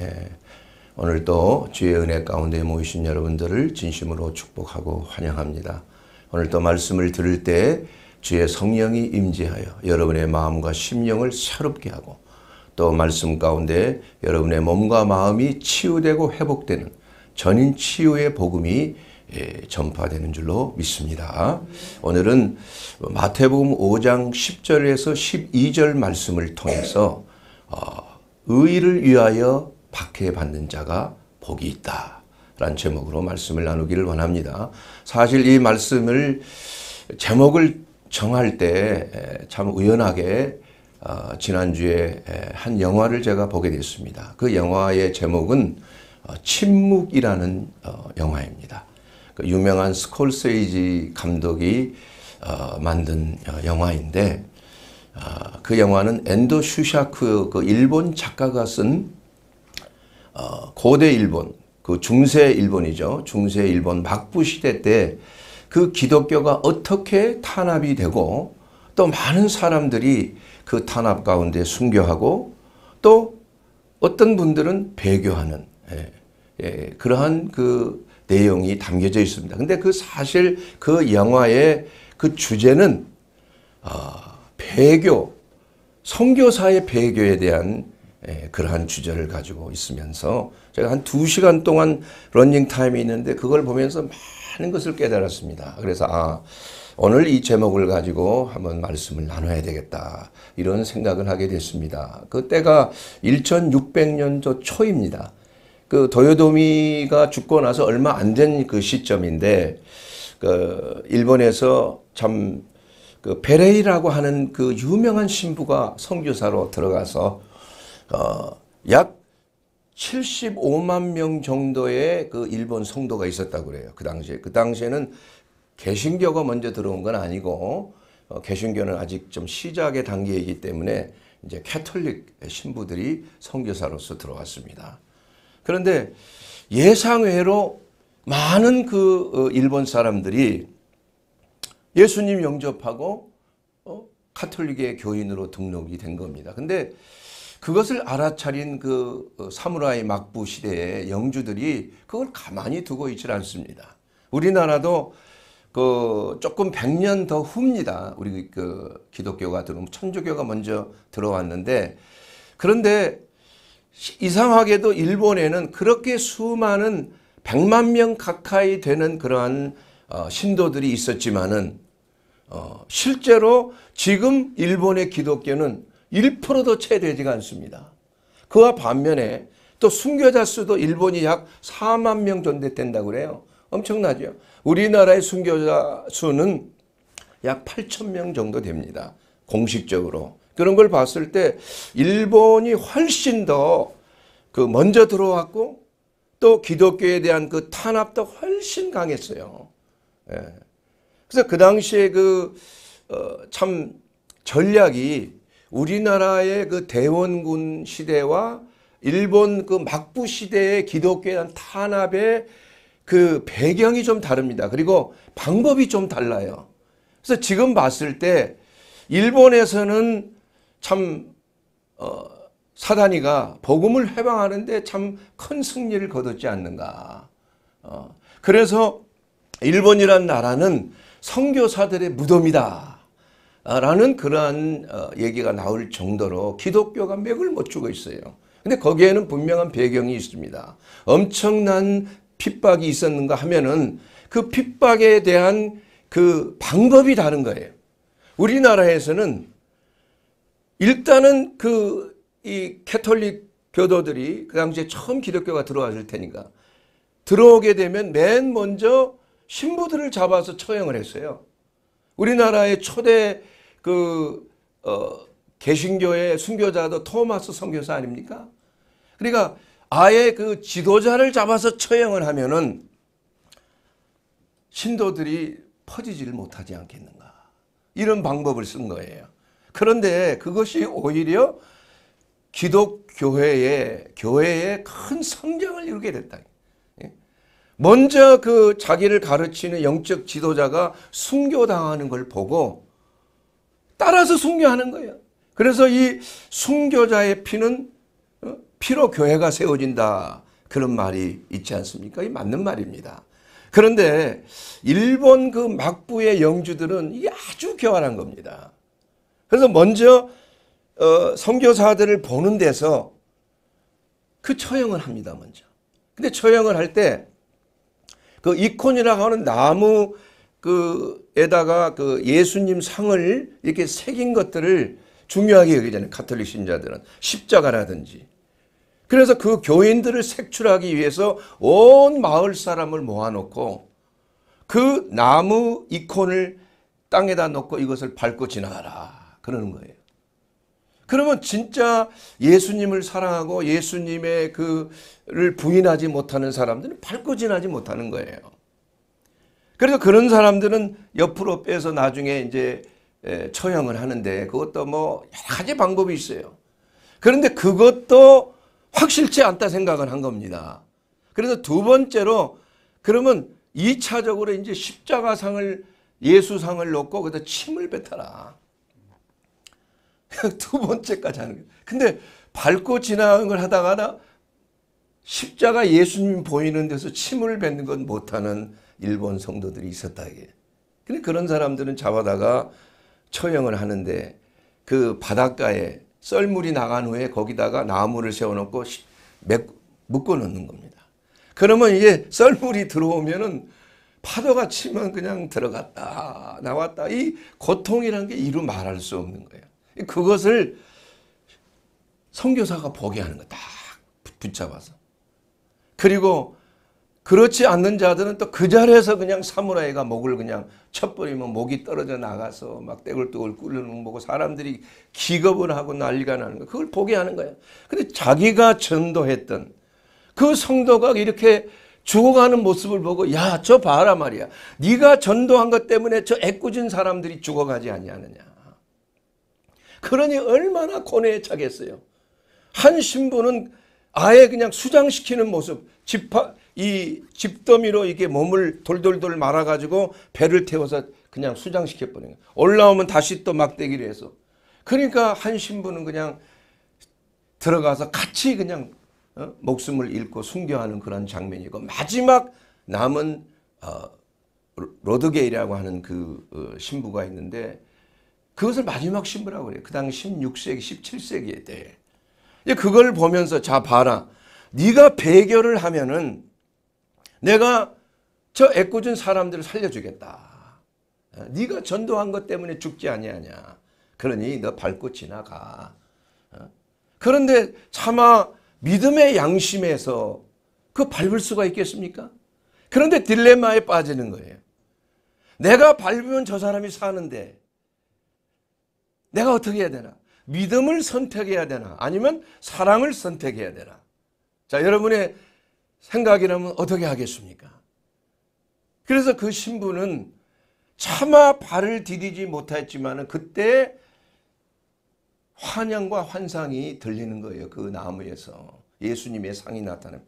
예, 오늘도 주의 은혜 가운데 모이신 여러분들을 진심으로 축복하고 환영합니다. 오늘도 말씀을 들을 때 주의 성령이 임재하여 여러분의 마음과 심령을 새롭게 하고 또 말씀 가운데 여러분의 몸과 마음이 치유되고 회복되는 전인 치유의 복음이 예, 전파되는 줄로 믿습니다. 오늘은 마태복음 5장 10절에서 12절 말씀을 통해서 어, 의를 위하여 박해받는 자가 복이 있다. 라는 제목으로 말씀을 나누기를 원합니다. 사실 이 말씀을 제목을 정할 때 참 우연하게 어, 지난주에 한 영화를 제가 보게 됐습니다. 그 영화의 제목은 어, 침묵이라는 어, 영화입니다. 그 유명한 스콜세이지 감독이 만든 영화인데 어, 그 영화는 엔도 슈샤크 그 일본 작가가 쓴 어, 고대 일본 그 중세 일본이죠 중세 일본 막부 시대 때 그 기독교가 어떻게 탄압이 되고 또 많은 사람들이 그 탄압 가운데 순교하고 또 어떤 분들은 배교하는 예, 예, 그러한 그 내용이 담겨져 있습니다. 근데 그 사실 그 영화의 그 주제는 어, 배교, 성교사의 배교에 대한 예, 그러한 주제를 가지고 있으면서 제가 한 두시간 동안 런닝 타임이 있는데 그걸 보면서 많은 것을 깨달았습니다. 그래서 아 오늘 이 제목을 가지고 한번 말씀을 나눠야 되겠다 이런 생각을 하게 됐습니다. 그때가 1600년도 초입니다. 그 도요도미가 죽고 나서 얼마 안 된 그 시점인데 그 일본에서 참그 베레이라고 하는 그 유명한 신부가 선교사로 들어가서 어, 약 75만 명 정도의 그 일본 성도가 있었다고 그래요. 그 당시에 그 당시에는 개신교가 먼저 들어온 건 아니고 어, 개신교는 아직 좀 시작의 단계이기 때문에 이제 캐톨릭 신부들이 선교사로서 들어왔습니다. 그런데 예상외로 많은 그 어, 일본 사람들이 예수님 영접하고 어? 카톨릭의 교인으로 등록이 된 겁니다. 근데 그것을 알아차린 그 어, 사무라이 막부 시대의 영주들이 그걸 가만히 두고 있질 않습니다. 우리나라도 그 조금 100년 더 후입니다. 우리 그 기독교가 들어오 천주교가 먼저 들어왔는데 그런데 이상하게도 일본에는 그렇게 수많은 100만 명 가까이 되는 그러한 어 신도들이 있었지만은 어, 실제로 지금 일본의 기독교는 1%도 채 되지가 않습니다. 그와 반면에 또 순교자 수도 일본이 약 4만 명 정도 된다고 그래요. 엄청나죠. 우리나라의 순교자 수는 약 8천 명 정도 됩니다. 공식적으로. 그런 걸 봤을 때 일본이 훨씬 더 그 먼저 들어왔고 또 기독교에 대한 그 탄압도 훨씬 강했어요. 예. 그래서 그 당시에 그참 어, 전략이 우리나라의 그 대원군 시대와 일본 그 막부 시대의 기독교에 대한 탄압의 그 배경이 좀 다릅니다. 그리고 방법이 좀 달라요. 그래서 지금 봤을 때 일본에서는 참 어, 사단이가 복음을 해방하는데 참 큰 승리를 거뒀지 않는가. 어, 그래서 일본이란 나라는 성교사들의 무덤이다. 라는 그러한 어, 얘기가 나올 정도로 기독교가 맥을 못 주고 있어요. 근데 거기에는 분명한 배경이 있습니다. 엄청난 핍박이 있었는가 하면은 그 핍박에 대한 그 방법이 다른 거예요. 우리나라에서는 일단은 그 이 캐톨릭 교도들이 그 당시에 처음 기독교가 들어왔을 테니까 들어오게 되면 맨 먼저 신부들을 잡아서 처형을 했어요. 우리나라의 초대 그 어, 개신교의 순교자도 토마스 선교사 아닙니까? 그러니까 아예 그 지도자를 잡아서 처형을 하면은 신도들이 퍼지질 못하지 않겠는가. 이런 방법을 쓴 거예요. 그런데 그것이 오히려 기독교회의 교회의 큰 성장을 이루게 됐다. 먼저 그 자기를 가르치는 영적 지도자가 순교당하는 걸 보고 따라서 순교하는 거예요. 그래서 이 순교자의 피는 어, 피로 교회가 세워진다. 그런 말이 있지 않습니까? 이 맞는 말입니다. 그런데 일본 그 막부의 영주들은 이게 아주 교활한 겁니다. 그래서 먼저 어, 선교사들을 보는 데서 그 처형을 합니다. 먼저. 근데 처형을 할때 그 이콘이라고 하는 나무 그에다가 그 예수님 상을 이렇게 새긴 것들을 중요하게 여기잖아요. 가톨릭 신자들은 십자가라든지. 그래서 그 교인들을 색출하기 위해서 온 마을 사람을 모아놓고 그 나무 이콘을 땅에다 놓고 이것을 밟고 지나가라 그러는 거예요. 그러면 진짜 예수님을 사랑하고 예수님의 그를 부인하지 못하는 사람들은 밝고 진하지 못하는 거예요. 그래서 그런 사람들은 옆으로 빼서 나중에 이제 처형을 하는데 그것도 뭐 여러 가지 방법이 있어요. 그런데 그것도 확실치 않다 생각을 한 겁니다. 그래서 두 번째로 그러면 2차적으로 이제 십자가상을 예수상을 놓고 거기다 침을 뱉어라. 두 번째까지 하는 거예요. 근데 밟고 지나가걸 하다가 십자가 예수님 보이는 데서 침을 뱉는 건 못하는 일본 성도들이 있었다 이게. 근데 그런 사람들은 잡아다가 처형을 하는데 그 바닷가에 썰물이 나간 후에 거기다가 나무를 세워놓고 묶어 놓는 겁니다. 그러면 이제 썰물이 들어오면은 파도가 치면 그냥 들어갔다 나왔다 이 고통이라는 게 이루 말할 수 없는 거예요. 그것을 성교사가 보게 하는 거 딱 붙잡아서. 그리고 그렇지 않는 자들은 또 그 자리에서 그냥 사무라이가 목을 그냥 쳐버리면 목이 떨어져 나가서 막 떼굴떼굴 꿇는 보고 사람들이 기겁을 하고 난리가 나는 거 그걸 보게 하는 거예요. 근데 자기가 전도했던 그 성도가 이렇게 죽어가는 모습을 보고 야 저 봐라 말이야. 네가 전도한 것 때문에 저 애꿎은 사람들이 죽어가지 않니느냐 그러니 얼마나 고뇌에 차겠어요. 한 신부는 아예 그냥 수장시키는 모습, 집하, 이 집더미로 이게 몸을 돌돌돌 말아가지고 배를 태워서 그냥 수장시켜버린 거예요. 올라오면 다시 또 막대기를 해서. 그러니까 한 신부는 그냥 들어가서 같이 그냥 어? 목숨을 잃고 순교하는 그런 장면이고 마지막 남은 어, 로드게이라고 하는 그 어, 신부가 있는데 그것을 마지막 신부라고 그래요. 그 당시 16세기, 17세기에 대해. 그걸 보면서 자 봐라. 네가 배결을 하면은 내가 저 애꿎은 사람들을 살려주겠다. 네가 전도한 것 때문에 죽지 아니하냐. 그러니 너 밟고 지나가. 어? 그런데 차마 믿음의 양심에서 그 밟을 수가 있겠습니까? 그런데 딜레마에 빠지는 거예요. 내가 밟으면 저 사람이 사는데 내가 어떻게 해야 되나? 믿음을 선택해야 되나? 아니면 사랑을 선택해야 되나? 자, 여러분의 생각이라면 어떻게 하겠습니까? 그래서 그 신부는 차마 발을 디디지 못했지만 그때 환영과 환상이 들리는 거예요. 그 나무에서 예수님의 상이 나타나면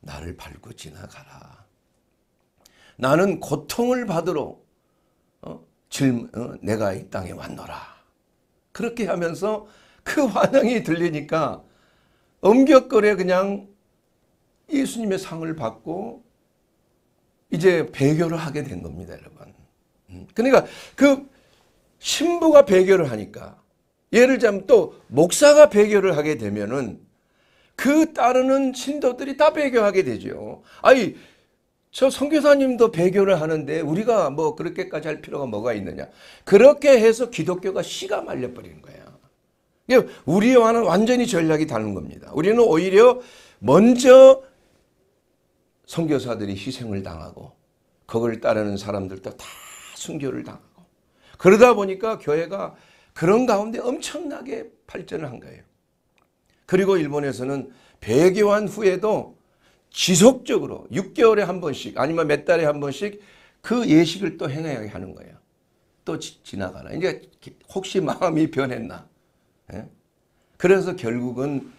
나를 밟고 지나가라. 나는 고통을 받으러 어? 질, 어? 내가 이 땅에 왔노라. 그렇게 하면서 그 환영이 들리니까 엄격거려 그냥 예수님의 상을 받고 이제 배교를 하게 된 겁니다 여러분. 음, 그러니까 그 신부가 배교를 하니까 예를 들자면 또 목사가 배교를 하게 되면은 그 따르는 신도들이 다 배교하게 되죠. 아니 저 선교사님도 배교를 하는데 우리가 뭐 그렇게까지 할 필요가 뭐가 있느냐. 그렇게 해서 기독교가 씨가 말려버리는 거야. 우리와는 완전히 전략이 다른 겁니다. 우리는 오히려 먼저 선교사들이 희생을 당하고 그걸 따르는 사람들도 다 순교를 당하고 그러다 보니까 교회가 그런 가운데 엄청나게 발전을 한 거예요. 그리고 일본에서는 배교한 후에도 지속적으로 6개월에 한 번씩 아니면 몇 달에 한 번씩 그 예식을 또 행해야 하는 거예요. 또 지, 나가나 이제 혹시 마음이 변했나. 예? 그래서 결국은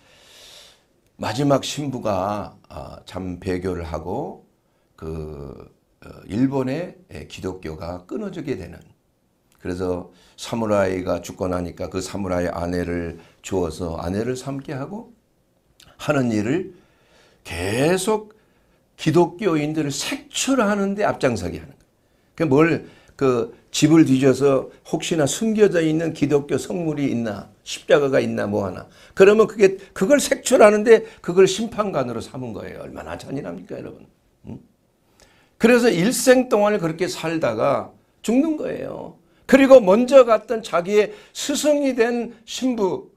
마지막 신부가 아, 참 배교를 하고 그 어, 일본의 예, 기독교가 끊어지게 되는 그래서 사무라이가 죽고 나니까 그 사무라이 아내를 주어서 아내를 삼게 하고 하는 일을 계속 기독교인들을 색출하는데 앞장서게 하는 거예요. 그러니까 뭘, 그, 집을 뒤져서 혹시나 숨겨져 있는 기독교 성물이 있나, 십자가가 있나, 뭐 하나. 그러면 그게, 그걸 색출하는데 그걸 심판관으로 삼은 거예요. 얼마나 잔인합니까, 여러분. 음? 그래서 일생 동안을 그렇게 살다가 죽는 거예요. 그리고 먼저 갔던 자기의 스승이 된 신부,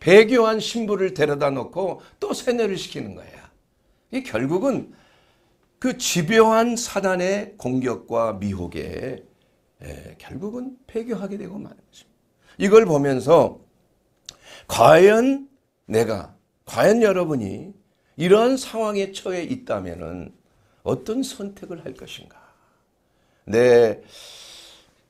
배교한 신부를 데려다 놓고 또 세뇌를 시키는 거예요. 이 결국은 그 집요한 사단의 공격과 미혹에 예, 결국은 폐교하게 되고 마는 것입니다. 이걸 보면서 과연 내가 과연 여러분이 이런 상황에 처해 있다면 어떤 선택을 할 것인가? 내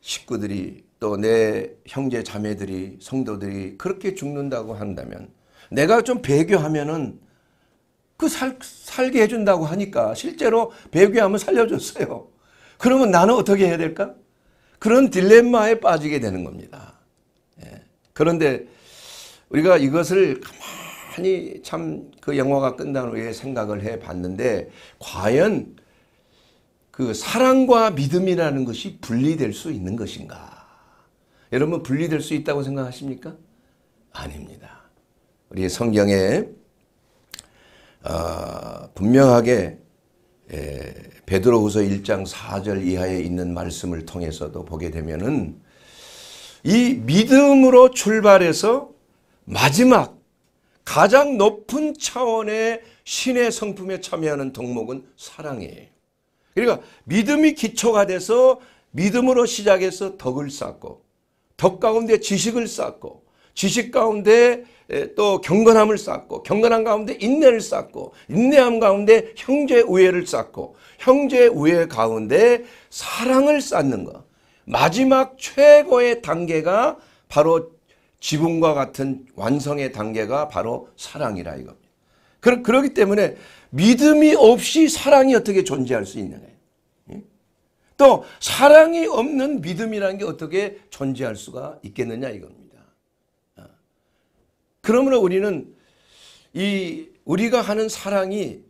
식구들이 또 내 형제 자매들이 성도들이 그렇게 죽는다고 한다면 내가 좀 배교하면은 그 살, 살게 해준다고 하니까 실제로 배교하면 살려줬어요. 그러면 나는 어떻게 해야 될까? 그런 딜레마에 빠지게 되는 겁니다. 예. 그런데 우리가 이것을 가만히 참 그 영화가 끝난 후에 생각을 해 봤는데 과연 그 사랑과 믿음이라는 것이 분리될 수 있는 것인가? 여러분 분리될 수 있다고 생각하십니까? 아닙니다. 우리 성경에 아, 분명하게 에, 베드로후서 1장 4절 이하에 있는 말씀을 통해서도 보게 되면은 이 믿음으로 출발해서 마지막 가장 높은 차원의 신의 성품에 참여하는 덕목은 사랑이에요. 그러니까 믿음이 기초가 돼서 믿음으로 시작해서 덕을 쌓고 덕 가운데 지식을 쌓고 지식 가운데 또 경건함을 쌓고 경건함 가운데 인내를 쌓고 인내함 가운데 형제 우애를 쌓고 형제 우애 가운데 사랑을 쌓는 것 마지막 최고의 단계가 바로 지붕과 같은 완성의 단계가 바로 사랑이라 이겁니다. 그러, 그렇기 때문에 믿음이 없이 사랑이 어떻게 존재할 수 있느냐. 예? 또 사랑이 없는 믿음이라는 게 어떻게 존재할 수가 있겠느냐 이겁니다. 그러므로 우리는 이 우리가 하는 사랑이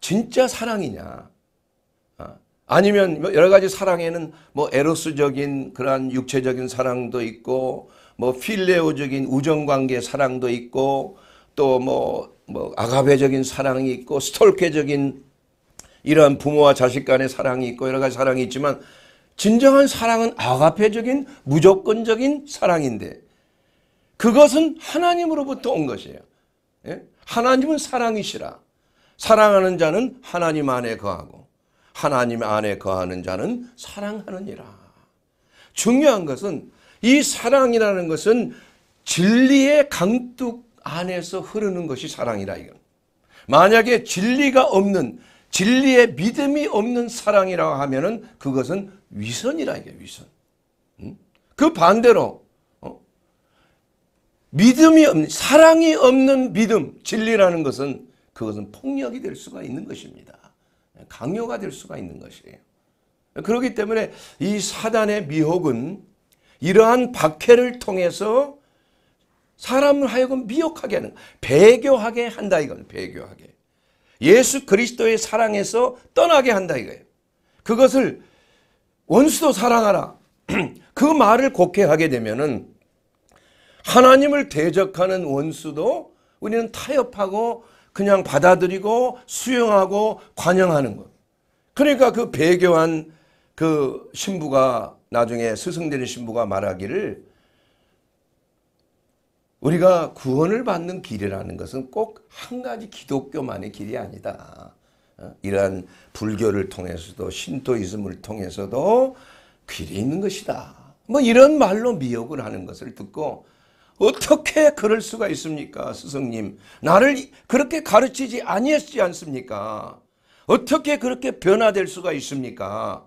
진짜 사랑이냐 아, 아니면 뭐 여러 가지 사랑에는 뭐 에로스적인 그러한 육체적인 사랑도 있고 뭐 필레오적인 우정관계 사랑도 있고 또 뭐 뭐 아가베적인 사랑이 있고 스톨케적인 이러한 부모와 자식 간의 사랑이 있고 여러 가지 사랑이 있지만 진정한 사랑은 아가페적인 무조건적인 사랑인데 그것은 하나님으로부터 온 것이에요. 예? 하나님은 사랑이시라. 사랑하는 자는 하나님 안에 거하고 하나님 안에 거하는 자는 사랑하느니라. 중요한 것은 이 사랑이라는 것은 진리의 강둑 안에서 흐르는 것이 사랑이라 이건. 만약에 진리가 없는 진리의 믿음이 없는 사랑이라고 하면은 그것은 위선이라 이게 위선. 음? 그 반대로 믿음이 없는 사랑이 없는 믿음 진리라는 것은 그것은 폭력이 될 수가 있는 것입니다. 강요가 될 수가 있는 것이에요. 그렇기 때문에 이 사단의 미혹은 이러한 박해를 통해서 사람을 하여금 미혹하게 하는 배교하게 한다 이거 배교하게 예수 그리스도의 사랑에서 떠나게 한다 이거예요 그것을 원수도 사랑하라 그 말을 곡해하게 되면은 하나님을 대적하는 원수도 우리는 타협하고 그냥 받아들이고 수용하고 관용하는 것. 그러니까 그 배교한 그 신부가 나중에 스승되는 신부가 말하기를 우리가 구원을 받는 길이라는 것은 꼭 한 가지 기독교만의 길이 아니다. 어, 이러한 불교를 통해서도 신도이즘을 통해서도 길이 있는 것이다. 뭐 이런 말로 미혹을 하는 것을 듣고 어떻게 그럴 수가 있습니까? 스승님. 나를 그렇게 가르치지 아니했지 않습니까? 어떻게 그렇게 변화될 수가 있습니까?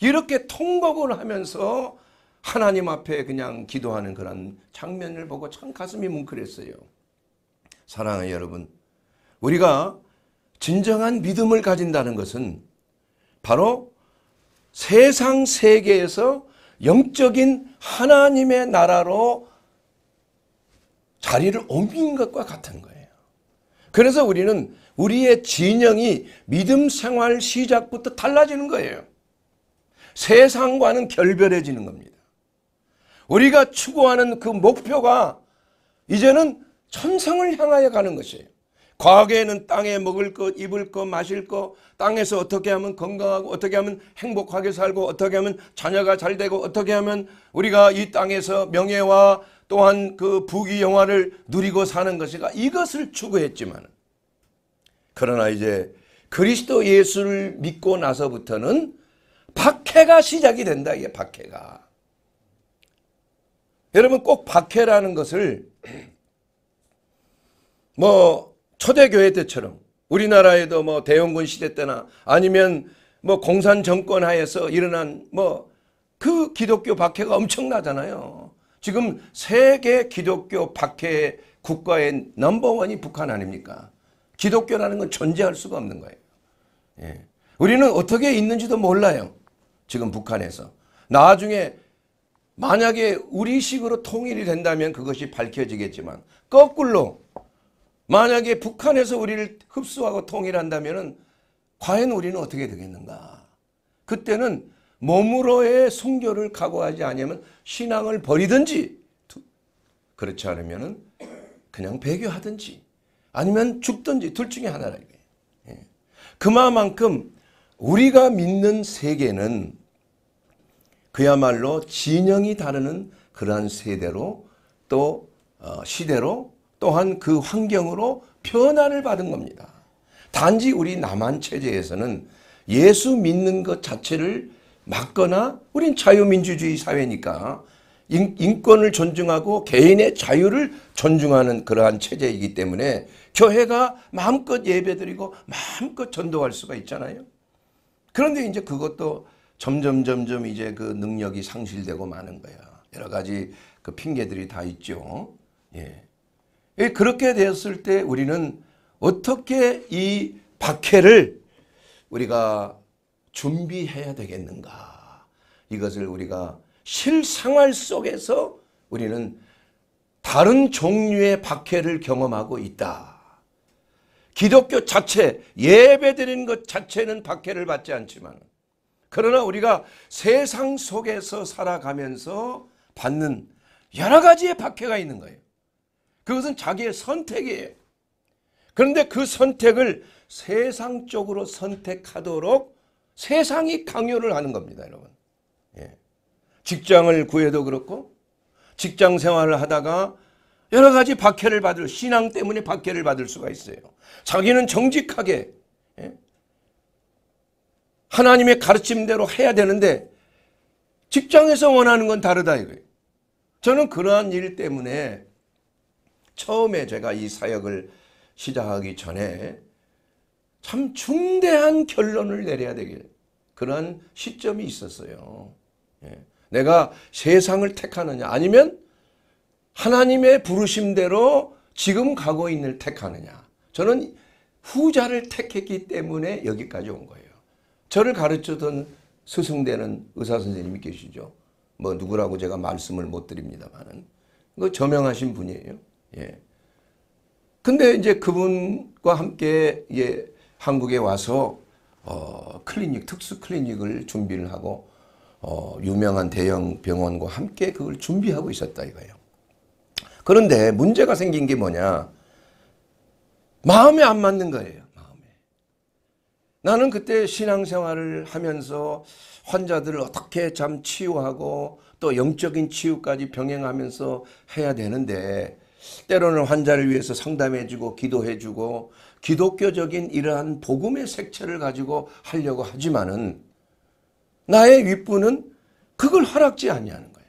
이렇게 통곡을 하면서 하나님 앞에 그냥 기도하는 그런 장면을 보고 참 가슴이 뭉클했어요. 사랑해 여러분. 우리가 진정한 믿음을 가진다는 것은 바로 세상 세계에서 영적인 하나님의 나라로 자리를 옮긴 것과 같은 거예요. 그래서 우리는 우리의 진영이 믿음 생활 시작부터 달라지는 거예요. 세상과는 결별해지는 겁니다. 우리가 추구하는 그 목표가 이제는 천성을 향하여 가는 것이에요. 과거에는 땅에 먹을 것, 입을 것, 마실 것, 땅에서 어떻게 하면 건강하고 어떻게 하면 행복하게 살고 어떻게 하면 자녀가 잘 되고 어떻게 하면 우리가 이 땅에서 명예와 또한 그 부귀 영화를 누리고 사는 것이가 이것을 추구했지만 그러나 이제 그리스도 예수를 믿고 나서부터는 박해가 시작이 된다 이게 박해가 여러분 꼭 박해라는 것을 뭐 초대교회 때처럼 우리나라에도 뭐 대영군 시대 때나 아니면 뭐 공산 정권 하에서 일어난 뭐 그 기독교 박해가 엄청나잖아요. 지금 세계 기독교 박해 국가의 넘버원이 북한 아닙니까? 기독교라는 건 존재할 수가 없는 거예요. 예. 우리는 어떻게 있는지도 몰라요. 지금 북한에서. 나중에 만약에 우리식으로 통일이 된다면 그것이 밝혀지겠지만 거꾸로 만약에 북한에서 우리를 흡수하고 통일한다면 과연 우리는 어떻게 되겠는가. 그때는 몸으로의 순교를 각오하지 않으면 신앙을 버리든지 그렇지 않으면 그냥 배교하든지 아니면 죽든지 둘 중에 하나라 이거예요. 예. 그만큼 우리가 믿는 세계는 그야말로 진영이 다르는 그러한 세대로 또 어, 시대로 또한 그 환경으로 변화를 받은 겁니다. 단지 우리 남한 체제에서는 예수 믿는 것 자체를 맞거나 우린 자유민주주의 사회니까 인, 권을 존중하고 개인의 자유를 존중하는 그러한 체제이기 때문에 교회가 마음껏 예배드리고 마음껏 전도할 수가 있잖아요. 그런데 이제 그것도 점점 점점 이제 그 능력이 상실되고 마는 거야. 여러 가지 그 핑계들이 다 있죠. 예. 예 그렇게 되었을 때 우리는 어떻게 이 박해를 우리가 준비해야 되겠는가. 이것을 우리가 실생활 속에서 우리는 다른 종류의 박해를 경험하고 있다. 기독교 자체, 예배 드리는 것 자체는 박해를 받지 않지만 그러나 우리가 세상 속에서 살아가면서 받는 여러 가지의 박해가 있는 거예요. 그것은 자기의 선택이에요. 그런데 그 선택을 세상적으로 선택하도록 세상이 강요를 하는 겁니다, 여러분. 예. 직장을 구해도 그렇고 직장 생활을 하다가 여러 가지 박해를 받을 신앙 때문에 박해를 받을 수가 있어요. 자기는 정직하게 예? 하나님의 가르침대로 해야 되는데 직장에서 원하는 건 다르다 이거예요. 저는 그러한 일 때문에 처음에 제가 이 사역을 시작하기 전에 참 중대한 결론을 내려야 되길 그런 시점이 있었어요. 예. 내가 세상을 택하느냐 아니면 하나님의 부르심대로 지금 가고 있는 택하느냐. 저는 후자를 택했기 때문에 여기까지 온 거예요. 저를 가르쳐던 스승되는 의사 선생님이 계시죠. 뭐 누구라고 제가 말씀을 못 드립니다만은 그 저명하신 분이에요. 예. 근데 이제 그분과 함께 예 한국에 와서 어, 클리닉, 특수 클리닉을 준비를 하고 어, 유명한 대형 병원과 함께 그걸 준비하고 있었다 이거예요. 그런데 문제가 생긴 게 뭐냐. 마음에 안 맞는 거예요. 마음에. 나는 그때 신앙생활을 하면서 환자들을 어떻게 참 치유하고 또 영적인 치유까지 병행하면서 해야 되는데 때로는 환자를 위해서 상담해주고 기도해주고 기독교적인 이러한 복음의 색채를 가지고 하려고 하지만은 나의 윗분은 그걸 허락지 아니하는 거야.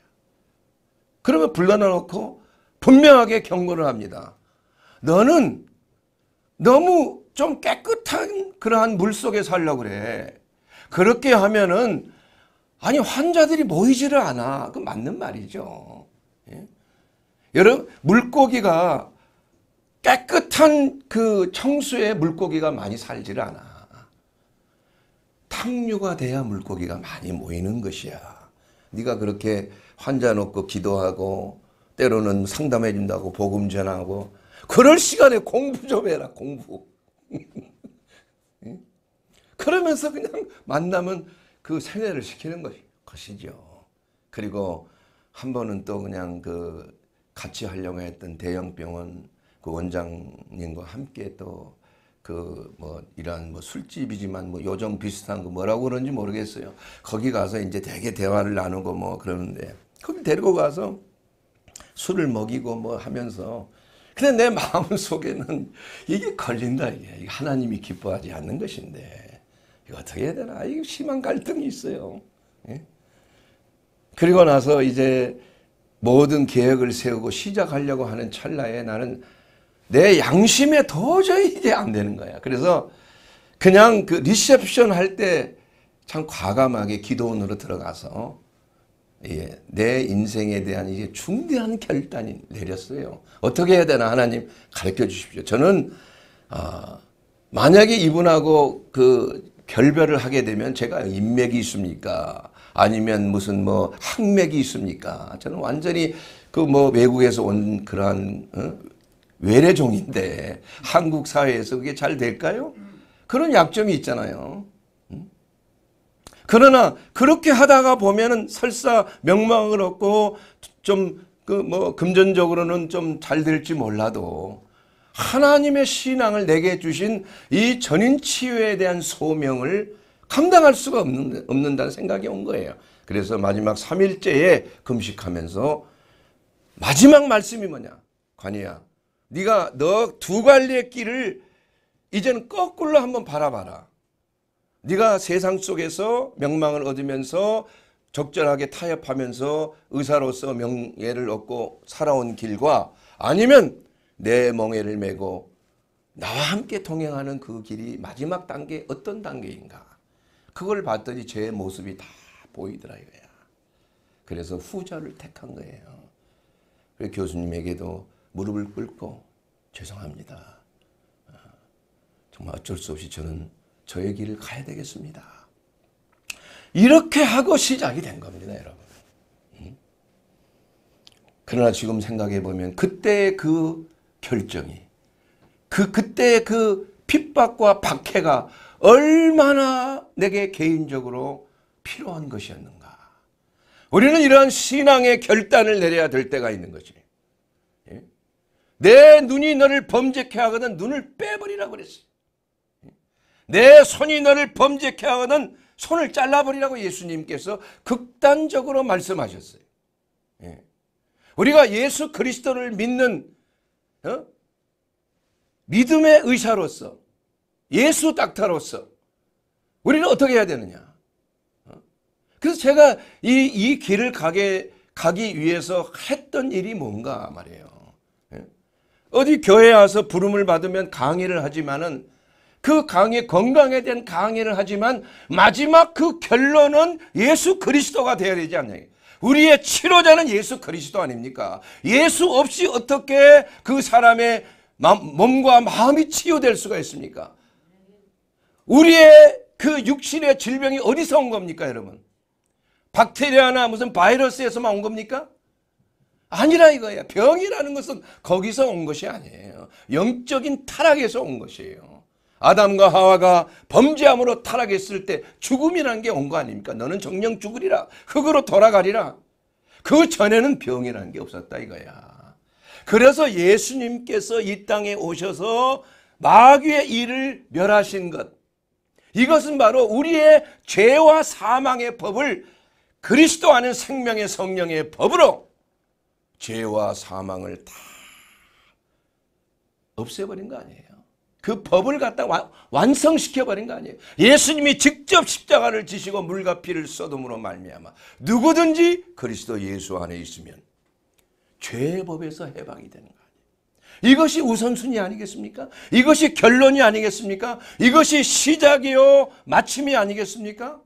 그러면 불러놓고 분명하게 경고를 합니다. 너는 너무 좀 깨끗한 그러한 물 속에 살려고 그래. 그렇게 하면은 아니 환자들이 모이지를 않아. 그 맞는 말이죠. 예? 여러분 물고기가 깨끗한 그청수에 물고기가 많이 살지를 않아. 탕류가 돼야 물고기가 많이 모이는 것이야. 네가 그렇게 환자 놓고 기도하고 때로는 상담해 준다고 복음 전하고 그럴 시간에 공부 좀 해라 공부. 그러면서 그냥 만나면 그 세뇌를 시키는 것이죠. 그리고 한 번은 또 그냥 그 같이 하려고 했던 대형 병원 그 원장님과 함께 또 그 뭐이런뭐 술집이지만 뭐 요정 비슷한 거 뭐라고 그러는지 모르겠어요. 거기 가서 이제 되게 대화를 나누고 뭐 그러는데 거기 데리고 가서 술을 먹이고 뭐 하면서 근데 내 마음 속에는 이게 걸린다 이게 하나님이 기뻐하지 않는 것인데 이거 어떻게 해야 되나 이거 심한 갈등이 있어요. 예? 그리고 나서 이제 모든 계획을 세우고 시작하려고 하는 찰나에 나는 내 양심에 도저히 이게 안 되는 거야. 그래서 그냥 그 리셉션 할 때 참 과감하게 기도원으로 들어가서 예, 내 인생에 대한 이제 중대한 결단이 내렸어요. 어떻게 해야 되나 하나님 가르쳐 주십시오. 저는 아, 만약에 이분하고 그 결별을 하게 되면 제가 인맥이 있습니까? 아니면 무슨 뭐 학맥이 있습니까? 저는 완전히 그 뭐 외국에서 온 그러한 어? 외래종인데 한국 사회에서 그게 잘 될까요? 그런 약점이 있잖아요. 음? 그러나 그렇게 하다가 보면은 설사 명망을 얻고 좀 그 뭐 금전적으로는 좀 잘 될지 몰라도 하나님의 신앙을 내게 주신 이 전인 치유에 대한 소명을 감당할 수가 없는, 없는다는 생각이 온 거예요. 그래서 마지막 3일째에 금식하면서 마지막 말씀이 뭐냐? 관이야. 네가 너두 갈래의 길을 이제는 거꾸로 한번 바라봐라. 네가 세상 속에서 명망을 얻으면서 적절하게 타협하면서 의사로서 명예를 얻고 살아온 길과 아니면 내 멍에를 메고 나와 함께 동행하는 그 길이 마지막 단계 어떤 단계인가. 그걸 봤더니 제 모습이 다 보이더라 이거야. 그래서 후자를 택한 거예요. 그래서 교수님에게도 무릎을 꿇고 죄송합니다. 아, 정말 어쩔 수 없이 저는 저의 길을 가야 되겠습니다. 이렇게 하고 시작이 된 겁니다, 여러분. 음? 그러나 지금 생각해 보면 그때그 결정이 그그때그 핍박과 박해가 얼마나 내게 개인적으로 필요한 것이었는가. 우리는 이러한 신앙의 결단을 내려야 될 때가 있는 거지. 내 눈이 너를 범죄케 하거든 눈을 빼버리라고 그랬어요. 내 손이 너를 범죄케 하거든 손을 잘라버리라고 예수님께서 극단적으로 말씀하셨어요. 예. 우리가 예수 그리스도를 믿는 어? 믿음의 의사로서 예수 닥터로서 우리는 어떻게 해야 되느냐. 어? 그래서 제가 이, 이 길을 가게, 가기 위해서 했던 일이 뭔가 말이에요. 어디 교회에 와서 부름을 받으면 강의를 하지만은 그 강의 건강에 대한 강의를 하지만 마지막 그 결론은 예수 그리스도가 되어야 되지 않나요? 우리의 치료자는 예수 그리스도 아닙니까? 예수 없이 어떻게 그 사람의 몸과 마음이 치유될 수가 있습니까? 우리의 그 육신의 질병이 어디서 온 겁니까, 여러분? 박테리아나 무슨 바이러스에서만 온 겁니까? 아니라 이거야. 병이라는 것은 거기서 온 것이 아니에요. 영적인 타락에서 온 것이에요. 아담과 하와가 범죄함으로 타락했을 때 죽음이라는 게 온 거 아닙니까? 너는 정령 죽으리라. 흙으로 돌아가리라. 그 전에는 병이라는 게 없었다 이거야. 그래서 예수님께서 이 땅에 오셔서 마귀의 일을 멸하신 것. 이것은 바로 우리의 죄와 사망의 법을 그리스도 안에 생명의 성령의 법으로 죄와 사망을 다 없애버린 거 아니에요. 그 법을 갖다 와, 완성시켜버린 거 아니에요. 예수님이 직접 십자가를 지시고 물과 피를 써둠으로 말미암아 누구든지 그리스도 예수 안에 있으면 죄의 법에서 해방이 되는 거예요. 이것이 우선순위 아니겠습니까? 이것이 결론이 아니겠습니까? 이것이 시작이요 마침이 아니겠습니까?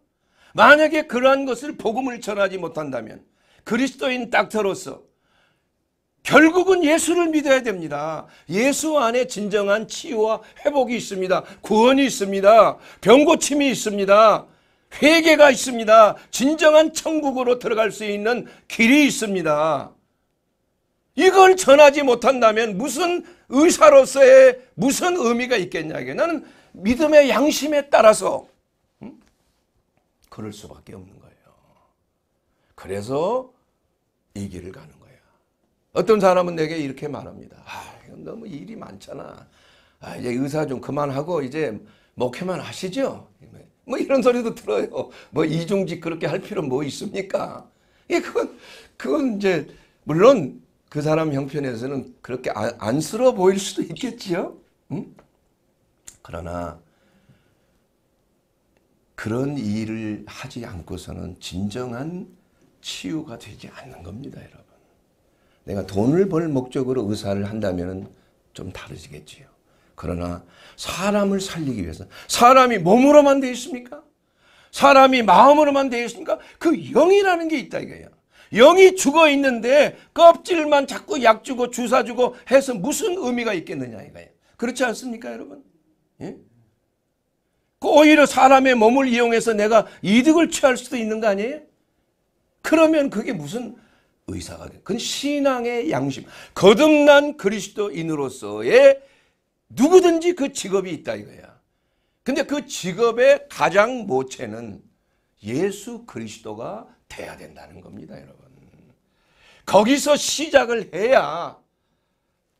만약에 그러한 것을 복음을 전하지 못한다면 그리스도인 닥터로서 결국은 예수를 믿어야 됩니다. 예수 안에 진정한 치유와 회복이 있습니다. 구원이 있습니다. 병고침이 있습니다. 회개가 있습니다. 진정한 천국으로 들어갈 수 있는 길이 있습니다. 이걸 전하지 못한다면 무슨 의사로서의 무슨 의미가 있겠냐. 나는 믿음의 양심에 따라서 그럴 수밖에 없는 거예요. 그래서 이 길을 가는 거예요. 어떤 사람은 내게 이렇게 말합니다. 아, 너무 일이 많잖아. 아, 이제 의사 좀 그만하고 이제 목회만 뭐 하시죠. 뭐 이런 소리도 들어요. 뭐 이중직 그렇게 할 필요 뭐 있습니까? 예, 그건 그건 이제 물론 그 사람 형편에서는 그렇게 안, 아, 안쓰러워 보일 수도 있겠지요. 음? 그러나 그런 일을 하지 않고서는 진정한 치유가 되지 않는 겁니다, 여러분. 내가 돈을 벌 목적으로 의사를 한다면 좀 다르지겠지요. 그러나 사람을 살리기 위해서 사람이 몸으로만 되어 있습니까? 사람이 마음으로만 되어 있습니까? 그 영이라는 게 있다 이거예요 영이 죽어 있는데 껍질만 자꾸 약 주고 주사 주고 해서 무슨 의미가 있겠느냐 이거예요. 그렇지 않습니까 여러분? 예? 그 오히려 사람의 몸을 이용해서 내가 이득을 취할 수도 있는 거 아니에요? 그러면 그게 무슨 의사가 돼. 그건 신앙의 양심. 거듭난 그리스도인으로서의 누구든지 그 직업이 있다 이거야. 근데 그 직업의 가장 모체는 예수 그리스도가 돼야 된다는 겁니다, 여러분. 거기서 시작을 해야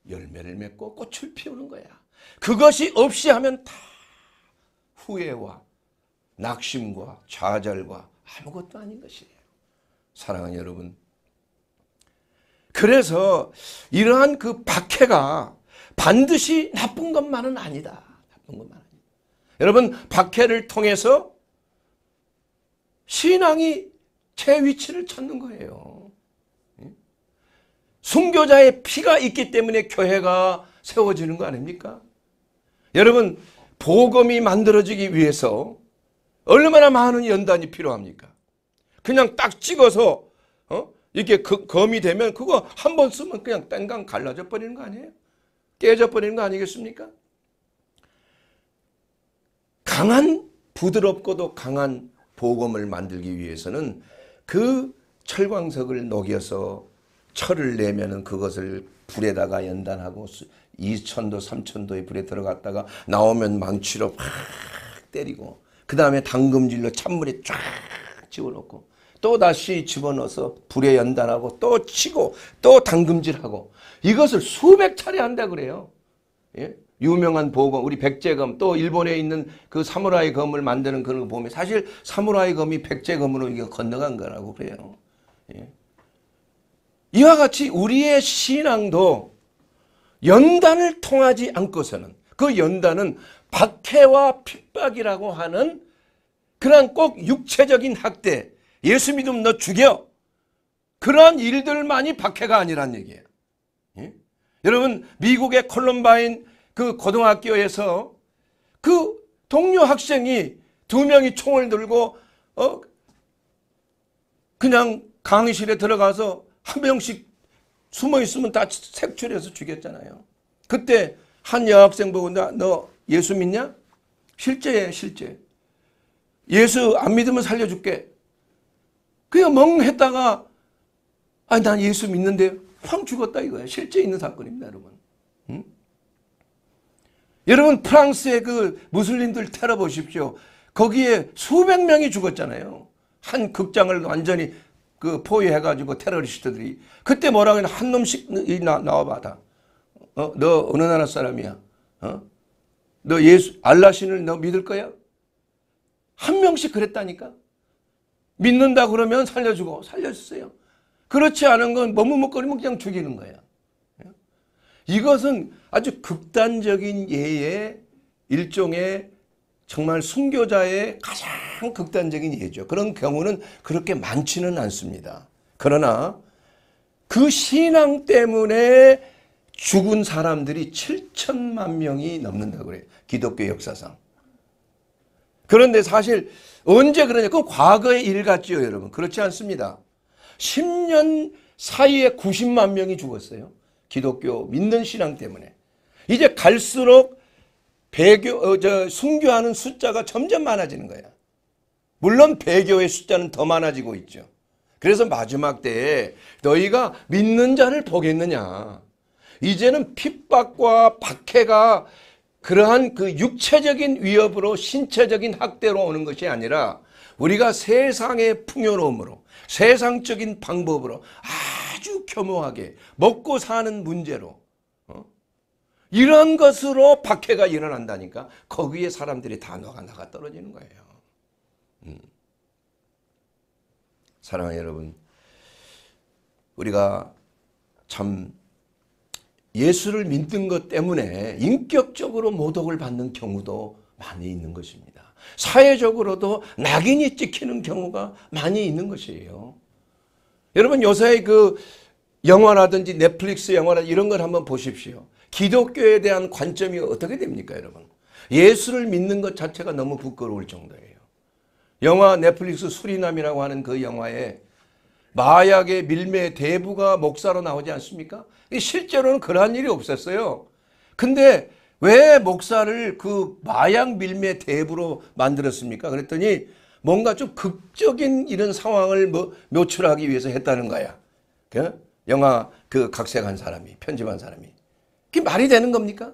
열매를 맺고 꽃을 피우는 거야. 그것이 없이 하면 다 후회와 낙심과 좌절과 아무것도 아닌 것이에요. 사랑하는 여러분, 그래서 이러한 그 박해가 반드시 나쁜 것만은 아니다. 나쁜 것만 아니다. 여러분 박해를 통해서 신앙이 제 위치를 찾는 거예요. 예? 순교자의 피가 있기 때문에 교회가 세워지는 거 아닙니까? 여러분 보검이 만들어지기 위해서 얼마나 많은 연단이 필요합니까? 그냥 딱 찍어서 이렇게 그, 검이 되면 그거 한 번 쓰면 그냥 땡강 갈라져 버리는 거 아니에요? 깨져 버리는 거 아니겠습니까? 강한 부드럽고도 강한 보검을 만들기 위해서는 그 철광석을 녹여서 철을 내면은 그것을 불에다가 연단하고 2천도 3천도의 불에 들어갔다가 나오면 망치로 팍 때리고 그 다음에 당금질로 찬물에 쫙 집어넣고 또 다시 집어넣어서 불에 연단하고 또 치고 또 당금질하고 이것을 수백 차례 한다 그래요. 예? 유명한 보검, 우리 백제검, 또 일본에 있는 그 사무라이 검을 만드는 그런 거 보면 사실 사무라이 검이 백제검으로 이게 건너간 거라고 그래요. 예. 이와 같이 우리의 신앙도 연단을 통하지 않고서는 그 연단은 박해와 핍박이라고 하는 그런 꼭 육체적인 학대, 예수 믿음 너 죽여. 그러한 일들만이 박해가 아니란 얘기예요. 예? 여러분 미국의 콜럼바인 그 고등학교에서 그 동료 학생이 두 명이 총을 들고 어 그냥 강의실에 들어가서 한 명씩 숨어 있으면 다 색출해서 죽였잖아요. 그때 한 여학생 보고 나 너 예수 믿냐? 실제예 실제. 예수 안 믿으면 살려줄게. 그냥 멍했다가 아니 난 예수 믿는데 황 죽었다 이거야. 실제 있는 사건입니다 여러분. 응? 여러분 프랑스의 그 무슬림들 테러 보십시오. 거기에 수백 명이 죽었잖아요. 한 극장을 완전히 그 포위해가지고 테러리스트들이 그때 뭐라고 했나 한 놈씩 나, 나와봐다. 어? 너 어느 나라 사람이야? 어? 너 예수 알라신을 너 믿을 거야? 한 명씩 그랬다니까. 믿는다 그러면 살려주고 살려주세요. 그렇지 않은 건 머뭇머거리면 그냥 죽이는 거예요 이것은 아주 극단적인 예의 일종의 정말 순교자의 가장 극단적인 예죠. 그런 경우는 그렇게 많지는 않습니다. 그러나 그 신앙 때문에 죽은 사람들이 7천만 명이 넘는다고 그래요. 기독교 역사상. 그런데 사실 언제 그러냐? 그건 과거의 일같요 여러분. 그렇지 않습니다. 10년 사이에 90만 명이 죽었어요. 기독교 믿는 신앙 때문에. 이제 갈수록 배교, 어, 저, 순교하는 숫자가 점점 많아지는 거야. 물론 배교의 숫자는 더 많아지고 있죠. 그래서 마지막 때에 너희가 믿는 자를 보겠느냐. 이제는 핍박과 박해가 그러한 그 육체적인 위협으로 신체적인 학대로 오는 것이 아니라 우리가 세상의 풍요로움으로 세상적인 방법으로 아주 교묘하게 먹고 사는 문제로 어? 이런 것으로 박해가 일어난다니까 거기에 사람들이 단어가 나가 떨어지는 거예요. 음. 사랑하는 여러분 우리가 참 예수를 믿는 것 때문에 인격적으로 모독을 받는 경우도 많이 있는 것입니다. 사회적으로도 낙인이 찍히는 경우가 많이 있는 것이에요. 여러분 요새 그 영화라든지 넷플릭스 영화라 이런 걸 한번 보십시오. 기독교에 대한 관점이 어떻게 됩니까 여러분? 예수를 믿는 것 자체가 너무 부끄러울 정도예요. 영화 넷플릭스 수리남이라고 하는 그 영화에 마약의 밀매 대부가 목사로 나오지 않습니까? 실제로는 그러한 일이 없었어요. 근데 왜 목사를 그 마약 밀매 대부로 만들었습니까? 그랬더니 뭔가 좀 극적인 이런 상황을 뭐 묘출하기 위해서 했다는 거야. 그 영화 그 각색한 사람이 편집한 사람이 그게 말이 되는 겁니까?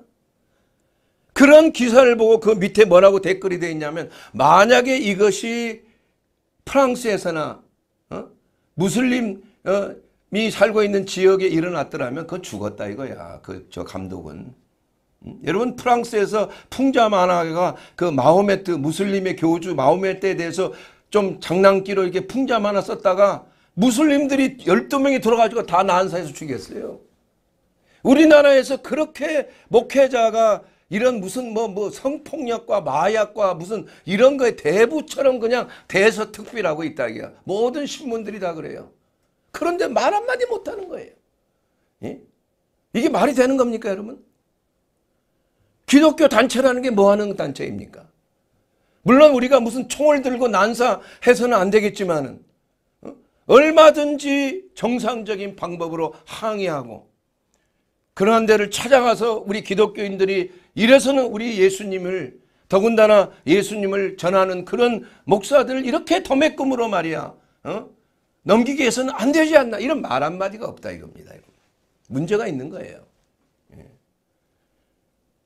그런 기사를 보고 그 밑에 뭐라고 댓글이 되어 있냐면 만약에 이것이 프랑스에서나 어? 무슬림이 살고 있는 지역에 일어났더라면 그 죽었다 이거야. 그 저 감독은. 여러분 프랑스에서 풍자 만화가 그 마호메트 무슬림의 교주 마호메트에 대해서 좀 장난기로 이렇게 풍자 만화 썼다가 무슬림들이 12명이 들어가지고 다 난사에서 죽였어요. 우리나라에서 그렇게 목회자가 이런 무슨 뭐, 뭐 성폭력과 마약과 무슨 이런 거에 대부처럼 그냥 대서특필하고 있다. 이게. 모든 신문들이 다 그래요. 그런데 말 한마디 못하는 거예요. 예? 이게 말이 되는 겁니까 여러분? 기독교 단체라는 게 뭐하는 단체입니까? 물론 우리가 무슨 총을 들고 난사해서는 안 되겠지만 어? 얼마든지 정상적인 방법으로 항의하고 그러한 데를 찾아가서 우리 기독교인들이 이래서는 우리 예수님을 더군다나 예수님을 전하는 그런 목사들을 이렇게 도매금으로 말이야 어? 넘기기 위해서는 안 되지 않나 이런 말 한마디가 없다 이겁니다. 문제가 있는 거예요. 예.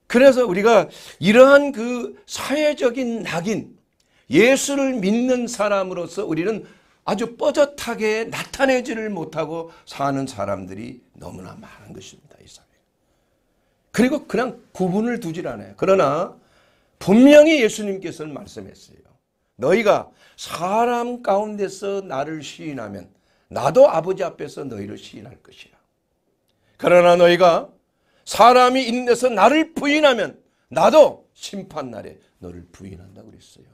그래서 우리가 이러한 그 사회적인 낙인 예수를 믿는 사람으로서 우리는 아주 뻣뻣하게 나타내지를 못하고 사는 사람들이 너무나 많은 것입니다. 그리고 그냥 구분을 두질 않아요. 그러나 분명히 예수님께서는 말씀했어요. 너희가 사람 가운데서 나를 시인하면 나도 아버지 앞에서 너희를 시인할 것이라. 그러나 너희가 사람이 인내서 나를 부인하면 나도 심판날에 너를 부인한다고 그랬어요.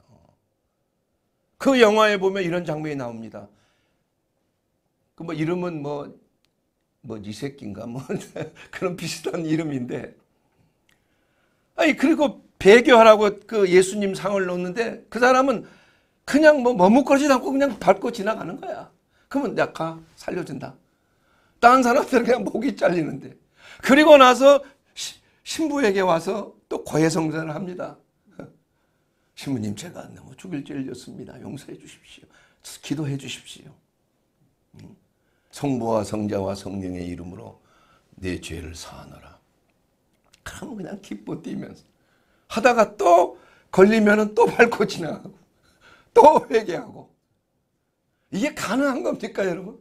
그 영화에 보면 이런 장면이 나옵니다. 그 뭐 이름은 뭐 뭐니 새끼인가 뭐 그런 비슷한 이름인데 아니 그리고 배교하라고 그 예수님 상을 놓는데 그 사람은 그냥 뭐 머뭇거리지 않고 그냥 밟고 지나가는 거야. 그러면 내가 가 살려준다. 다른 사람들은 그냥 목이 잘리는데 그리고 나서 시, 신부에게 와서 또 고해성전을 합니다. 신부님 제가 너무 죽일 죄를 졌습니다. 용서해 주십시오. 기도해 주십시오. 음. 성부와 성자와 성령의 이름으로 내 죄를 사하노라. 그럼 그냥 기뻐 뛰면서 하다가 또걸리면또 밟고 지나가고 또 회개하고 이게 가능한 겁니까 여러분?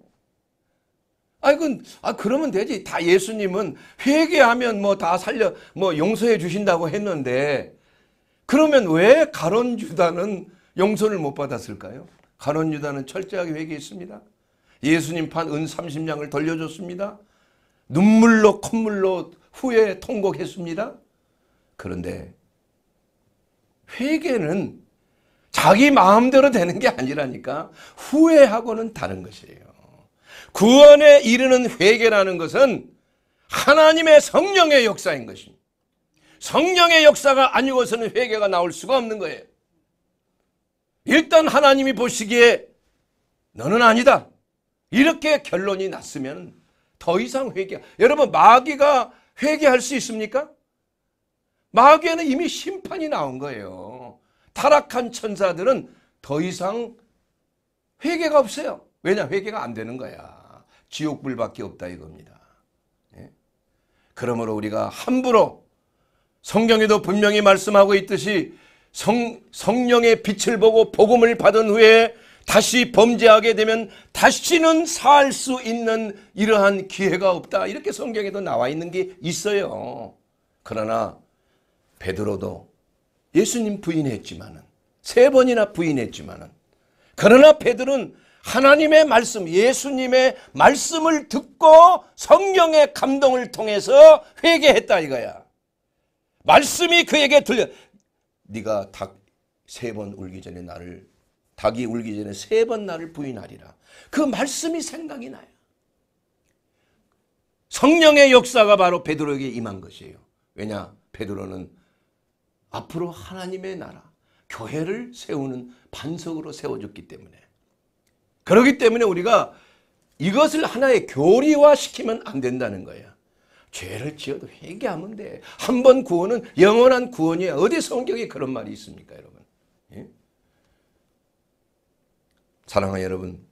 아 이건 아 그러면 되지 다 예수님은 회개하면 뭐 다 살려 뭐 용서해 주신다고 했는데 그러면 왜 가론 유다는 용서를 못 받았을까요? 가론 유다는 철저하게 회개했습니다. 예수님 판은 30냥을 돌려줬습니다. 눈물로 콧물로 후에 통곡했습니다. 그런데 회개는 자기 마음대로 되는 게 아니라니까 후회하고는 다른 것이에요. 구원에 이르는 회개라는 것은 하나님의 성령의 역사인 것입니다. 성령의 역사가 아니고서는 회개가 나올 수가 없는 거예요. 일단 하나님이 보시기에 너는 아니다. 이렇게 결론이 났으면 더 이상 회개. 여러분 마귀가 회개할 수 있습니까? 마귀에는 이미 심판이 나온 거예요. 타락한 천사들은 더 이상 회개가 없어요. 왜냐? 회개가 안 되는 거야. 지옥불밖에 없다 이겁니다. 예? 그러므로 우리가 함부로 성경에도 분명히 말씀하고 있듯이 성, 성령의 빛을 보고 복음을 받은 후에 다시 범죄하게 되면 다시는 살 수 있는 이러한 기회가 없다. 이렇게 성경에도 나와 있는 게 있어요. 그러나 베드로도 예수님 부인했지만은 세 번이나 부인했지만은 그러나 베드로는 하나님의 말씀, 예수님의 말씀을 듣고 성령의 감동을 통해서 회개했다 이거야. 말씀이 그에게 들려. 네가 닭 세 번 울기 전에 나를 닭이 울기 전에 세 번 나를 부인하리라. 그 말씀이 생각이 나요. 성령의 역사가 바로 베드로에게 임한 것이에요. 왜냐? 베드로는 앞으로 하나님의 나라, 교회를 세우는 반석으로 세워줬기 때문에. 그렇기 때문에 우리가 이것을 하나의 교리화시키면 안 된다는 거예요. 죄를 지어도 회개하면 돼. 한 번 구원은 영원한 구원이야. 어디 성경에 그런 말이 있습니까, 여러분? 사랑하는 여러분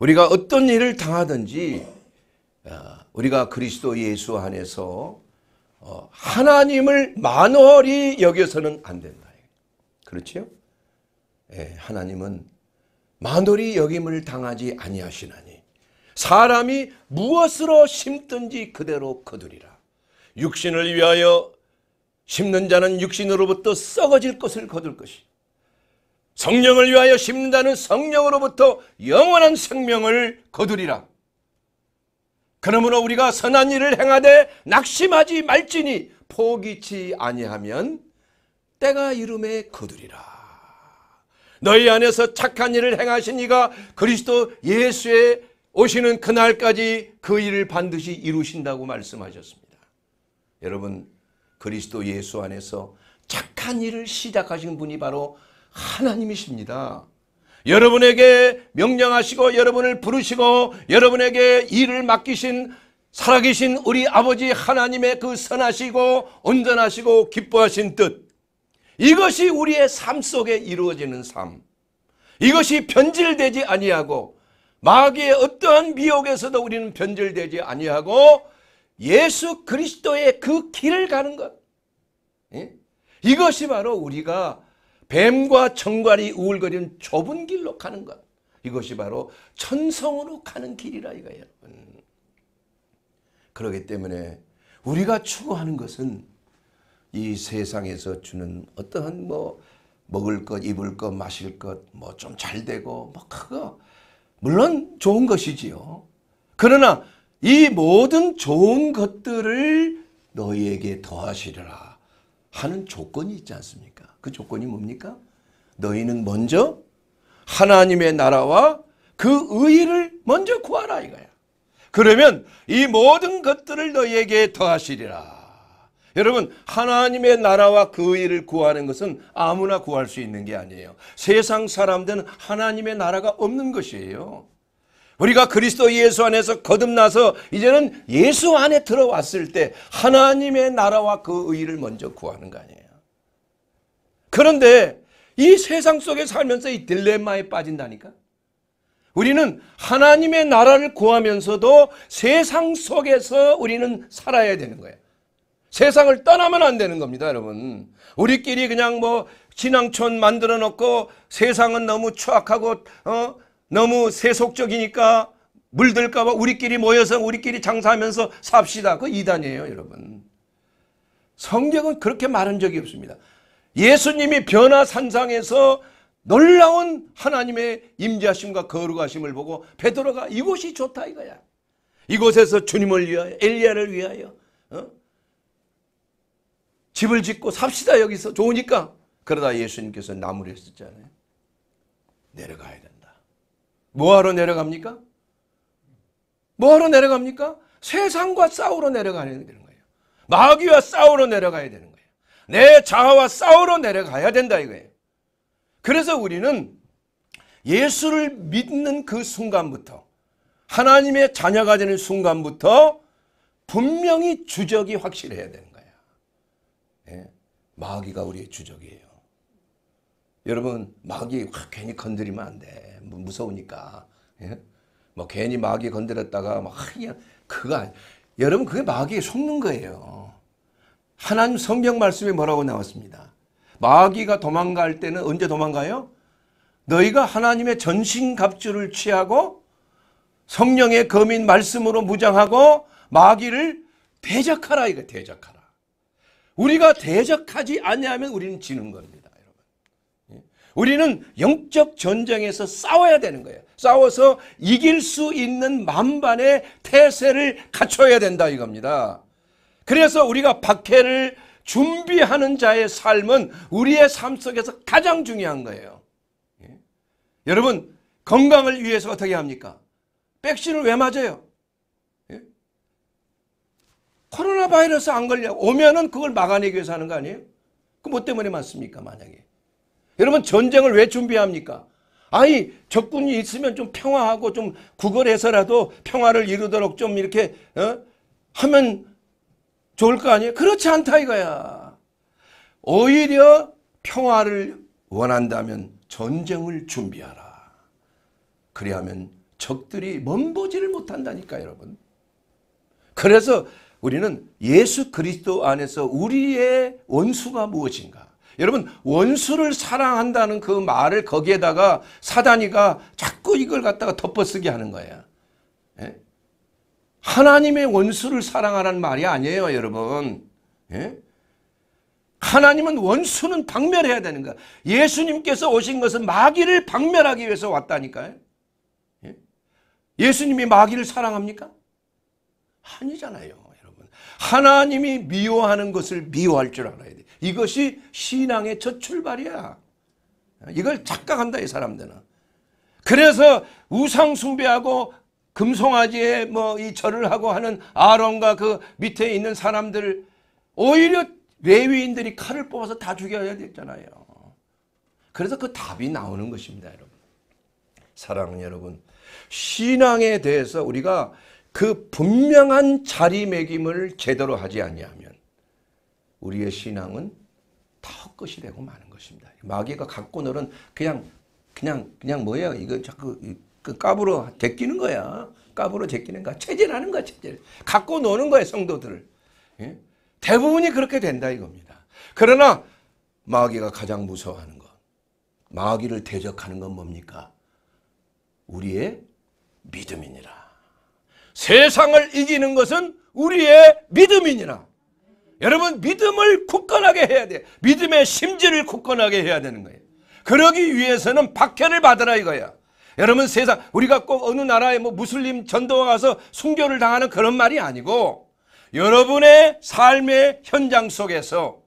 우리가 어떤 일을 당하든지 어, 우리가 그리스도 예수 안에서 어, 하나님을 만월히 여겨서는 안 된다. 그렇지요? 예, 하나님은 만월히 여김을 당하지 아니하시나니 사람이 무엇으로 심든지 그대로 거두리라. 육신을 위하여 심는 자는 육신으로부터 썩어질 것을 거둘 것이 성령을 위하여 심는다는 성령으로부터 영원한 생명을 거두리라. 그러므로 우리가 선한 일을 행하되 낙심하지 말지니 포기치 아니하면 때가 이름에 거두리라. 너희 안에서 착한 일을 행하신 이가 그리스도 예수의 오시는 그날까지 그 일을 반드시 이루신다고 말씀하셨습니다. 여러분 그리스도 예수 안에서 착한 일을 시작하신 분이 바로 하나님이십니다. 여러분에게 명령하시고 여러분을 부르시고 여러분에게 일을 맡기신 살아계신 우리 아버지 하나님의 그 선하시고 온전하시고 기뻐하신 뜻 이것이 우리의 삶 속에 이루어지는 삶 이것이 변질되지 아니하고 마귀의 어떠한 미혹에서도 우리는 변질되지 아니하고 예수 그리스도의 그 길을 가는 것 예? 이것이 바로 우리가 뱀과 정갈이 우울거리는 좁은 길로 가는 것. 이것이 바로 천성으로 가는 길이라 이거예요. 음. 그러기 때문에 우리가 추구하는 것은 이 세상에서 주는 어떠한 뭐 먹을 것, 입을 것, 마실 것, 뭐 좀 잘 되고 뭐 그거 물론 좋은 것이지요. 그러나 이 모든 좋은 것들을 너희에게 더하시리라 하는 조건이 있지 않습니까? 그 조건이 뭡니까? 너희는 먼저 하나님의 나라와 그 의의를 먼저 구하라 이거야. 그러면 이 모든 것들을 너희에게 더하시리라. 여러분 하나님의 나라와 그 의를 구하는 것은 아무나 구할 수 있는 게 아니에요. 세상 사람들은 하나님의 나라가 없는 것이에요. 우리가 그리스도 예수 안에서 거듭나서 이제는 예수 안에 들어왔을 때 하나님의 나라와 그 의를 먼저 구하는 거 아니에요. 그런데 이 세상 속에 살면서 이 딜레마에 빠진다니까. 우리는 하나님의 나라를 구하면서도 세상 속에서 우리는 살아야 되는 거예요. 세상을 떠나면 안 되는 겁니다, 여러분. 우리끼리 그냥 뭐 진앙촌 만들어 놓고 세상은 너무 추악하고 어? 너무 세속적이니까 물들까 봐 우리끼리 모여서 우리끼리 장사하면서 삽시다. 그 이단이에요, 여러분. 성경은 그렇게 말한 적이 없습니다. 예수님이 변화산상에서 놀라운 하나님의 임재하심과 거룩하심을 보고 베드로가 이곳이 좋다 이거야. 이곳에서 주님을 위하여 엘리야를 위하여 어? 집을 짓고 삽시다 여기서 좋으니까 그러다 예수님께서 나무를 쓰잖아요. 내려가야 된다. 뭐하러 내려갑니까? 뭐하러 내려갑니까? 세상과 싸우러 내려가야 되는 거예요. 마귀와 싸우러 내려가야 되는 거예요. 내 자아와 싸우러 내려가야 된다 이거예요. 그래서 우리는 예수를 믿는 그 순간부터 하나님의 자녀가 되는 순간부터 분명히 주적이 확실해야 되는 거야. 예? 마귀가 우리의 주적이에요. 여러분 마귀 확 괜히 건드리면 안 돼. 뭐 무서우니까. 예? 뭐 괜히 마귀 건드렸다가 막 그냥 그거 아니. 여러분 그게 마귀에 속는 거예요. 하나님 성경 말씀에 뭐라고 나왔습니다. 마귀가 도망갈 때는 언제 도망가요? 너희가 하나님의 전신갑주를 취하고 성령의 검인 말씀으로 무장하고 마귀를 대적하라 이거 대적하라. 우리가 대적하지 않냐면 우리는 지는 겁니다. 여러분. 예? 우리는 영적 전쟁에서 싸워야 되는 거예요. 싸워서 이길 수 있는 만반의 태세를 갖춰야 된다 이겁니다. 그래서 우리가 박해를 준비하는 자의 삶은 우리의 삶 속에서 가장 중요한 거예요. 예? 여러분 건강을 위해서 어떻게 합니까? 백신을 왜 맞아요? 예? 코로나 바이러스 안 걸려 오면은 그걸 막아내기 위해서 하는 거 아니에요? 그뭐 때문에 맞습니까 만약에? 여러분 전쟁을 왜 준비합니까? 아니 적군이 있으면 좀 평화하고 좀 구걸해서라도 평화를 이루도록 좀 이렇게 어? 하면 좋을 거 아니에요? 그렇지 않다 이거야. 오히려 평화를 원한다면 전쟁을 준비하라. 그리하면 적들이 먼보지를 못한다니까 여러분. 그래서 우리는 예수 그리스도 안에서 우리의 원수가 무엇인가. 여러분 원수를 사랑한다는 그 말을 거기에다가 사단이가 자꾸 이걸 갖다가 덮어쓰게 하는 거야. 예? 하나님의 원수를 사랑하라는 말이 아니에요 여러분. 예? 하나님은 원수는 박멸해야 되는 거야. 예수님께서 오신 것은 마귀를 박멸하기 위해서 왔다니까요. 예? 예수님이 마귀를 사랑합니까? 아니잖아요. 여러분. 하나님이 미워하는 것을 미워할 줄 알아야 돼. 이것이 신앙의 첫 출발이야. 이걸 착각한다 이 사람들은. 그래서 우상 숭배하고 금송아지에 뭐 이 절을 하고 하는 아론과 그 밑에 있는 사람들 오히려 외위인들이 칼을 뽑아서 다 죽여야 됐잖아요. 그래서 그 답이 나오는 것입니다, 여러분. 사랑하는 여러분, 신앙에 대해서 우리가 그 분명한 자리매김을 제대로 하지 아니하면 우리의 신앙은 턱것이 되고 마는 것입니다. 마귀가 갖고 노는 그냥 그냥 그냥 뭐예요? 이거 자꾸 그 까불어 제끼는 거야. 까불어 제끼는 거야. 체질하는 거야. 체질. 갖고 노는 거야. 성도들을. 예? 대부분이 그렇게 된다 이겁니다. 그러나 마귀가 가장 무서워하는 것. 마귀를 대적하는 건 뭡니까? 우리의 믿음이니라. 세상을 이기는 것은 우리의 믿음이니라. 여러분 믿음을 굳건하게 해야 돼. 믿음의 심지를 굳건하게 해야 되는 거예요. 그러기 위해서는 박해를 받으라 이거야. 여러분 세상 우리가 꼭 어느 나라에 뭐 무슬림 전도와 가서 순교를 당하는 그런 말이 아니고 여러분의 삶의 현장 속에서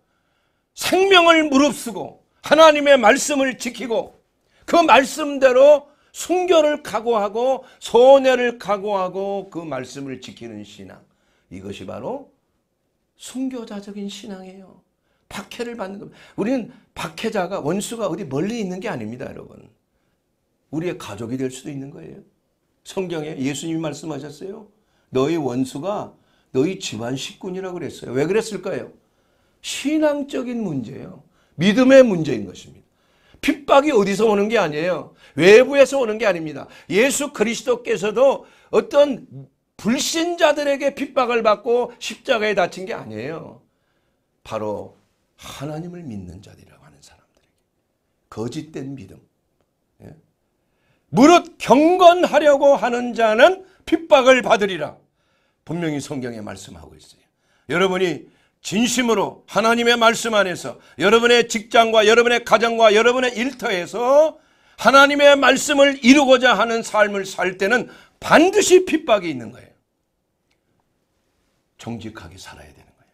생명을 무릅쓰고 하나님의 말씀을 지키고 그 말씀대로 순교를 각오하고 손해를 각오하고 그 말씀을 지키는 신앙 이것이 바로 순교자적인 신앙이에요. 박해를 받는 겁니다. 우리는 박해자가 원수가 어디 멀리 있는 게 아닙니다, 여러분. 우리의 가족이 될 수도 있는 거예요. 성경에 예수님이 말씀하셨어요. 너희 원수가 너희 집안 식군이라고 그랬어요. 왜 그랬을까요? 신앙적인 문제예요. 믿음의 문제인 것입니다. 핍박이 어디서 오는 게 아니에요. 외부에서 오는 게 아닙니다. 예수 그리스도께서도 어떤 불신자들에게 핍박을 받고 십자가에 다친 게 아니에요. 바로 하나님을 믿는 자들이라고 하는 사람들에게 거짓된 믿음, 무릇 경건하려고 하는 자는 핍박을 받으리라. 분명히 성경에 말씀하고 있어요. 여러분이 진심으로 하나님의 말씀 안에서 여러분의 직장과 여러분의 가정과 여러분의 일터에서 하나님의 말씀을 이루고자 하는 삶을 살 때는 반드시 핍박이 있는 거예요. 정직하게 살아야 되는 거예요.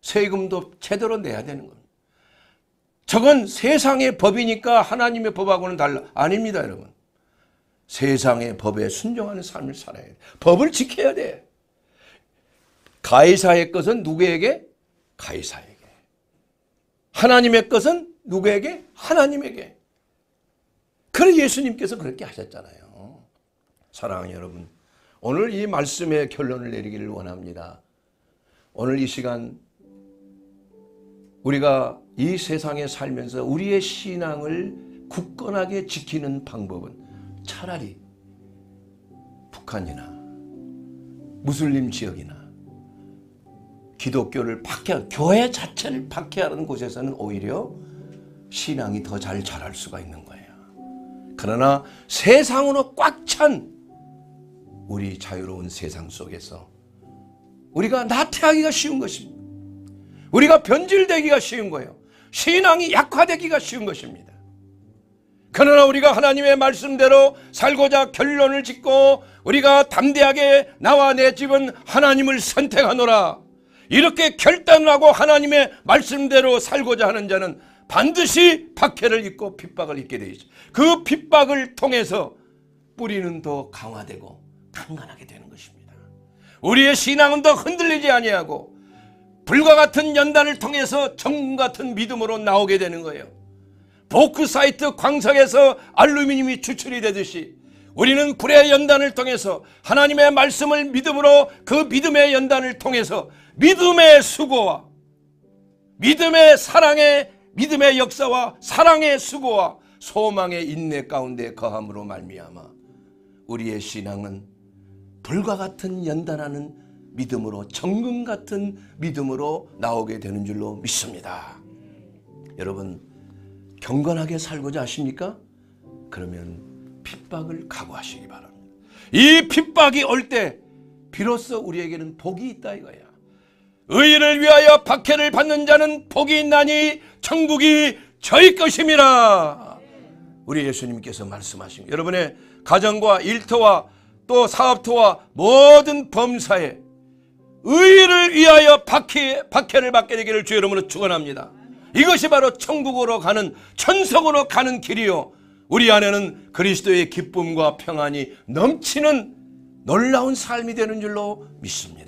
세금도 제대로 내야 되는 겁니다. 저건 세상의 법이니까 하나님의 법하고는 달라. 아닙니다, 여러분. 세상의 법에 순종하는 삶을 살아야 돼. 법을 지켜야 돼. 가이사의 것은 누구에게? 가이사에게. 하나님의 것은 누구에게? 하나님에게. 그래 예수님께서 그렇게 하셨잖아요. 사랑하는 여러분 오늘 이 말씀의 결론을 내리기를 원합니다. 오늘 이 시간 우리가 이 세상에 살면서 우리의 신앙을 굳건하게 지키는 방법은 차라리 북한이나 무슬림 지역이나 기독교를 박해 교회 자체를 박해하는 곳에서는 오히려 신앙이 더 잘 자랄 수가 있는 거예요. 그러나 세상으로 꽉 찬 우리 자유로운 세상 속에서 우리가 나태하기가 쉬운 것입니다. 우리가 변질되기가 쉬운 거예요. 신앙이 약화되기가 쉬운 것입니다. 그러나 우리가 하나님의 말씀대로 살고자 결론을 짓고 우리가 담대하게 나와 내 집은 하나님을 선택하노라. 이렇게 결단을 하고 하나님의 말씀대로 살고자 하는 자는 반드시 박해를 입고 핍박을 입게 되죠그 핍박을 통해서 뿌리는 더 강화되고 강건하게 되는 것입니다. 우리의 신앙은 더 흔들리지 아니하고 불과 같은 연단을 통해서 정 같은 믿음으로 나오게 되는 거예요. 보크사이트 광석에서 알루미늄이 추출이 되듯이 우리는 불의 연단을 통해서 하나님의 말씀을 믿음으로 그 믿음의 연단을 통해서 믿음의 수고와 믿음의 사랑의 믿음의 역사와 사랑의 수고와 소망의 인내 가운데 거함으로 말미암아 우리의 신앙은 불과 같은 연단하는 믿음으로 정금 같은 믿음으로 나오게 되는 줄로 믿습니다. 여러분 경건하게 살고자 하십니까? 그러면 핍박을 각오하시기 바랍니다. 이 핍박이 올 때 비로소 우리에게는 복이 있다 이거야. 의인을 위하여 박해를 받는 자는 복이 있나니 천국이 저희 것임이라. 우리 예수님께서 말씀하신 여러분의 가정과 일터와 또 사업터와 모든 범사에 의를 위하여 박해, 박해를 받게 되기를 주의 이름으로 축원합니다. 이것이 바로 천국으로 가는 천성으로 가는 길이요. 우리 안에는 그리스도의 기쁨과 평안이 넘치는 놀라운 삶이 되는 줄로 믿습니다.